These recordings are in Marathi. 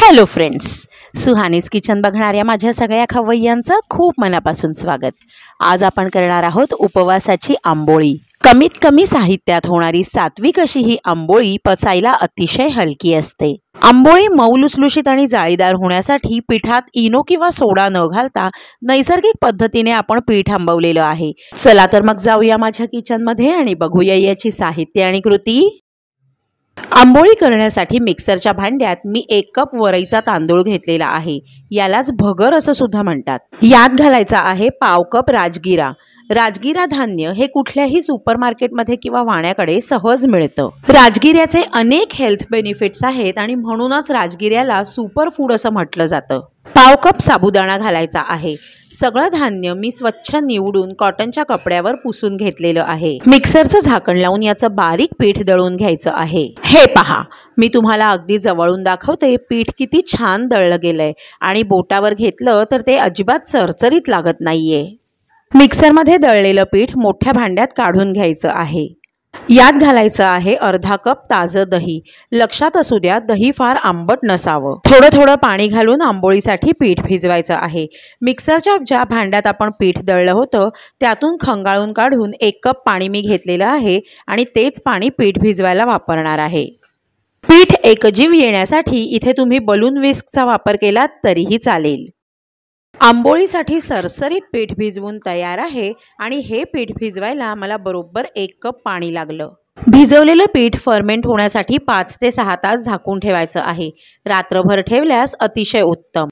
हॅलो फ्रेंड्स सुहानीस किचन बघणाऱ्या माझ्या सगळ्या खवय्यांचं खूप मनापासून स्वागत आज आपण करणार आहोत उपवासाची आंबोळी कमीत कमी साहित्यात होणारी सात्विक अशी ही आंबोळी पचायला अतिशय हलकी असते आंबोळी मौलुसलुशीत आणि जाळीदार होण्यासाठी पिठात इनो किंवा सोडा न घालता नैसर्गिक पद्धतीने आपण पीठ आंबवलेलं आहे चला तर मग जाऊया माझ्या किचनमध्ये आणि बघूया याची साहित्य आणि कृती आंबोळी करण्यासाठी मिक्सरच्या भांड्यात मी एक कप वरईचा तांदूळ घेतलेला आहे यालाच भगर असं सुद्धा म्हणतात यात घालायचा आहे पाव कप राजगिरा राजगिरा धान्य हे कुठल्याही सुपरमार्केटमध्ये किंवा वाण्याकडे सहज मिळतं राजगिऱ्याचे अनेक हेल्थ बेनिफिट्स आहेत आणि म्हणूनच राजगिऱ्याला सुपर फूड असं म्हटलं जातं पावकप कप साबुदाणा घालायचा आहे सगळं धान्य मी स्वच्छ निवडून कॉटनच्या कपड्यावर पुसून घेतलेलं आहे मिक्सरचं झाकण लावून याचं बारीक पीठ दळून घ्यायचं आहे हे पहा मी तुम्हाला अगदी जवळून दाखवते पीठ किती छान दळलं गेलंय आणि बोटावर घेतलं तर ते अजिबात चरचरीत लागत नाहीये मिक्सरमध्ये दळलेलं पीठ मोठ्या भांड्यात काढून घ्यायचं आहे यात घालायचं आहे अर्धा कप ताजं दही लक्षात असू द्या दही फार आंबट नसावं थोडं थोडं पाणी घालून आंबोळीसाठी पीठ भिजवायचं आहे मिक्सरच्या ज्या भांड्यात आपण पीठ दळलं होतं त्यातून खंगाळून काढून एक कप पाणी मी घेतलेलं आहे आणि तेच पाणी पीठ भिजवायला वापरणार आहे पीठ एकजीव येण्यासाठी इथे तुम्ही बलून विस्कचा वापर केला तरीही चालेल आंबोळीसाठी सरसरीत पीठ भिजवून तयार आहे आणि हे पीठ भिजवायला मला बरोबर एक कप पाणी लागलं भिजवलेलं पीठ फर्मेंट होण्यासाठी पाच ते सहा तास झाकून ठेवायचं आहे रात्रभर ठेवल्यास अतिशय उत्तम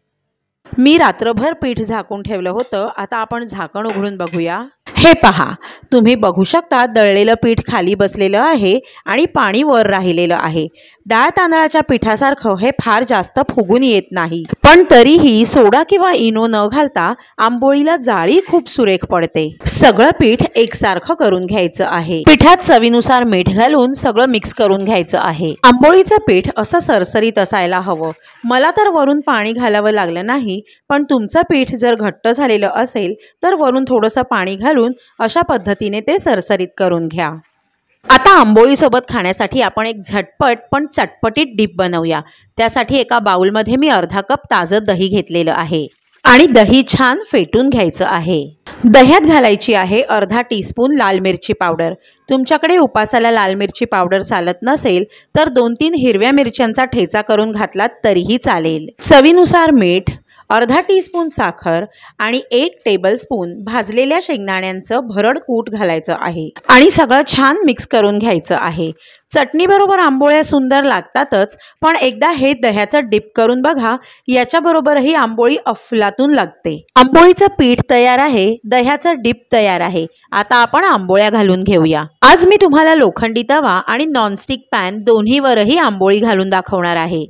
मी रात्रभर पीठ झाकून ठेवलं होतं आता आपण झाकण उघडून बघूया हे पहा तुम्ही बघू शकता दळलेलं पीठ खाली बसलेलं आहे आणि पाणी वर राहिलेलं आहे डाळ तांदळाच्या पिठासारखं हे फार जास्त फुगून येत नाही पण तरीही सोडा किंवा इनो न घालता आंबोळीला जाळी खूप सुरेख पडते सगळं पीठ एकसारखं करून घ्यायचं आहे पिठात चवीनुसार मीठ घालून सगळं मिक्स करून घ्यायचं आहे आंबोळीचं पीठ असं सरसरीत असायला हवं मला तर वरून पाणी घालावं लागलं नाही पण तुमचं पीठ जर घट्ट झालेलं असेल तर वरून थोडंसं पाणी घालून अशा पद्धतीने ते सरसरीत करून घ्या आता आंबोळीसोबत खाण्यासाठी आपण एक झटपट पण चटपटीत डीप बनवूया त्यासाठी एका बाउलमध्ये मी अर्धा कप ताजं दही घेतलेलं आहे आणि दही छान फेटून घ्यायचं आहे दह्यात घालायची आहे अर्धा टीस्पून लाल मिरची पावडर तुमच्याकडे उपासाला लाल मिरची पावडर चालत नसेल तर दोन तीन हिरव्या मिरच्यांचा ठेचा करून घातला तरीही चालेल चवीनुसार मीठ अर्धा टी स्पून साखर आणि एक टेबलस्पून भाजलेल्या शेंगदाण्यांचं भरड कूट घालायचं आहे आणि सगळं छान मिक्स करून घ्यायचं आहे चटणीबरोबर आंबोळ्या सुंदर लागतातच पण एकदा हे दह्याचं डिप करून बघा याच्याबरोबरही आंबोळी अफलातून लागते आंबोळीचं पीठ तयार आहे दह्याचं डिप तयार आहे आता आपण आंबोळ्या घालून घेऊया आज मी तुम्हाला लोखंडी तवा आणि नॉनस्टिक पॅन दोन्हीवरही आंबोळी घालून दाखवणार आहे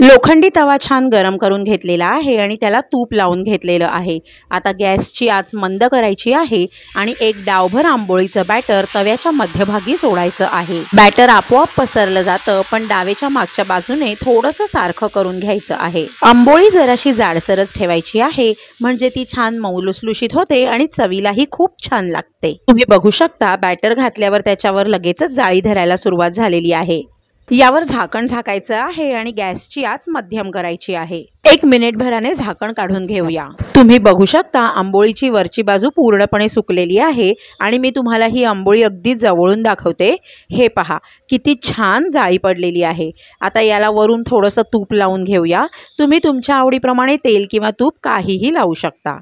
लोखंडी तवा छान गरम करून घेतलेला आहे आणि त्याला तूप लावून घेतलेलं आहे आता गॅसची आज मंद करायची आहे आणि एक डावभर आंबोळीचं बॅटर तव्याच्या मध्यभागी सोडायचं आहे बॅटर आपोआप पसरलं जातं पण डावेच्या मागच्या बाजूने थोडस सारखं करून घ्यायचं आहे आंबोळी जराशी जाडसरच ठेवायची आहे म्हणजे ती छान मौलुसलुशीत होते आणि चवीलाही खूप छान लागते तुम्ही बघू शकता बॅटर घातल्यावर त्याच्यावर लगेचच जाळी धरायला सुरुवात झालेली आहे यावर झाकण झाकायचं आहे आणि गॅसची आज मध्यम करायची आहे एक मिनिटभराने झाकण काढून घेऊया तुम्ही बघू शकता आंबोळीची वरची बाजू पूर्णपणे सुकलेली आहे आणि मी तुम्हाला ही आंबोळी अगदी जवळून दाखवते हे पहा किती छान जाळी पडलेली आहे आता याला वरून थोडंसं तूप लावून घेऊया तुम्ही तुमच्या आवडीप्रमाणे तेल किंवा तूप काहीही लावू शकता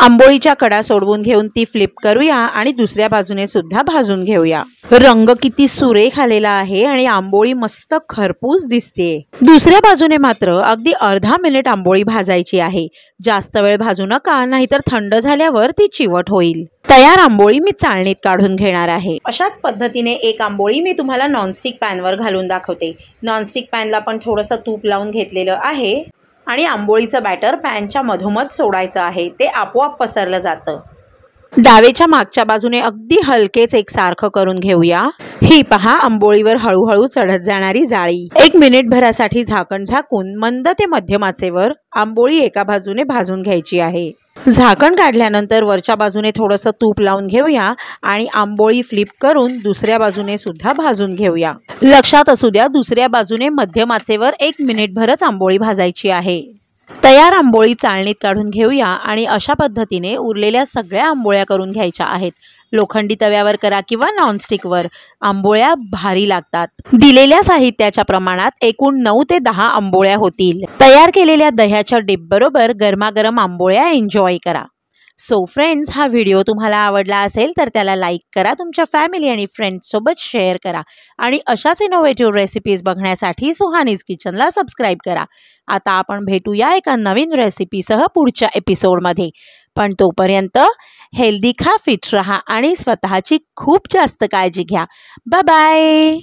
आंबोळीच्या कडा सोडवून घेऊन ती फ्लिप करूया आणि दुसऱ्या बाजूने सुद्धा भाजून घेऊया रंग किती सुरेख आलेला आहे आणि आंबोळी मस्त खरपूस दिसते दुसऱ्या बाजूने मात्र अगदी अर्धा मिनिट आंबोळी भाजायची आहे जास्त वेळ भाजू नका नाहीतर थंड झाल्यावर ती चिवट होईल तयार आंबोळी मी चाळणीत काढून घेणार आहे अशाच पद्धतीने एक आंबोळी मी तुम्हाला नॉनस्टिक पॅनवर घालून दाखवते नॉनस्टिक पॅनला पण थोडंसं तूप लावून घेतलेलं आहे आणि आंबोळीचं बॅटर पॅनच्या मधोमध सोडायचं आहे ते आपोआप पसरलं जातं डावेच्या मागच्या बाजूने अगदी हलकेच एक सारखं करून घेऊया ही पहा आंबोळीवर हळूहळू चढत जाणारी जाळी एक मिनिटभरासाठी झाकण झाकून मंद ते मध्यमाचेवर आंबोळी एका बाजूने भाजून घ्यायची आहे झाकण काढल्यानंतर वरच्या बाजूने थोडंसं तूप लावून घेऊया आणि आंबोळी फ्लिप करून दुसऱ्या बाजूने सुद्धा भाजून घेऊया लक्षात असू द्या दुसऱ्या बाजूने मध्यमाचेवर एक मिनिटभरच आंबोळी भाजायची आहे तयार आंबोळी चाळणीत काढून घेऊया आणि अशा पद्धतीने उरलेल्या सगळ्या आंबोळ्या करून घ्यायच्या आहेत लोखंडी तव्यावर करा किंवा नॉनस्टिकवर आंबोळ्या भारी लागतात दिलेल्या साहित्याच्या प्रमाणात एकूण नऊ ते दहा आंबोळ्या होतील तयार केलेल्या दह्याच्या बरोबर गरमागरम आंबोळ्या एन्जॉय करा सो फ्रेंड्स हा व्हिडिओ तुम्हाला आवडला असेल तर त्याला लाईक करा तुमच्या फॅमिली आणि फ्रेंड्ससोबत शेअर करा आणि अशाच इनोव्हेटिव्ह रेसिपीज बघण्यासाठी सुहानीज किचनला सबस्क्राईब करा आता आपण भेटूया एका नवीन रेसिपीसह पुढच्या एपिसोडमध्ये पण तोपर्यंत हेल्दी खा फिट रहा आणि स्वतःची खूप जास्त काळजी घ्या बाय